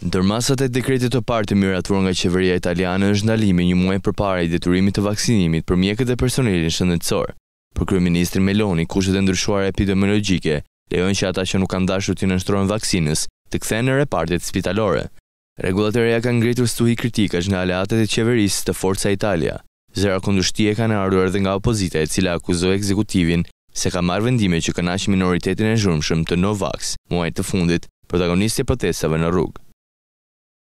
Ndërmasat e dekretit të partë të miratur nga qeveria italiane është ndalimi një muaj për para i deturimit të vaksinimit për mjekët dhe personelin shëndetësor. Për kërë Meloni, kushtet e ndryshuar epidemiologike, lejon që ata që nuk kanë dashur të nështrojnë vaksinës, të kthenë në repartit spitalore. Regulatoria ka kanë ngritur stuhi kritika që nga aleatet e qeverisë të forca Italia. Zera kundushtie kanë arruar dhe nga opozita e cila akuzoj ekzekutivin se ka marrë vendime që kënash minoritetin e zhurmëshëm të Novax, muaj të fundit, protagonisti e protestave në rrugë.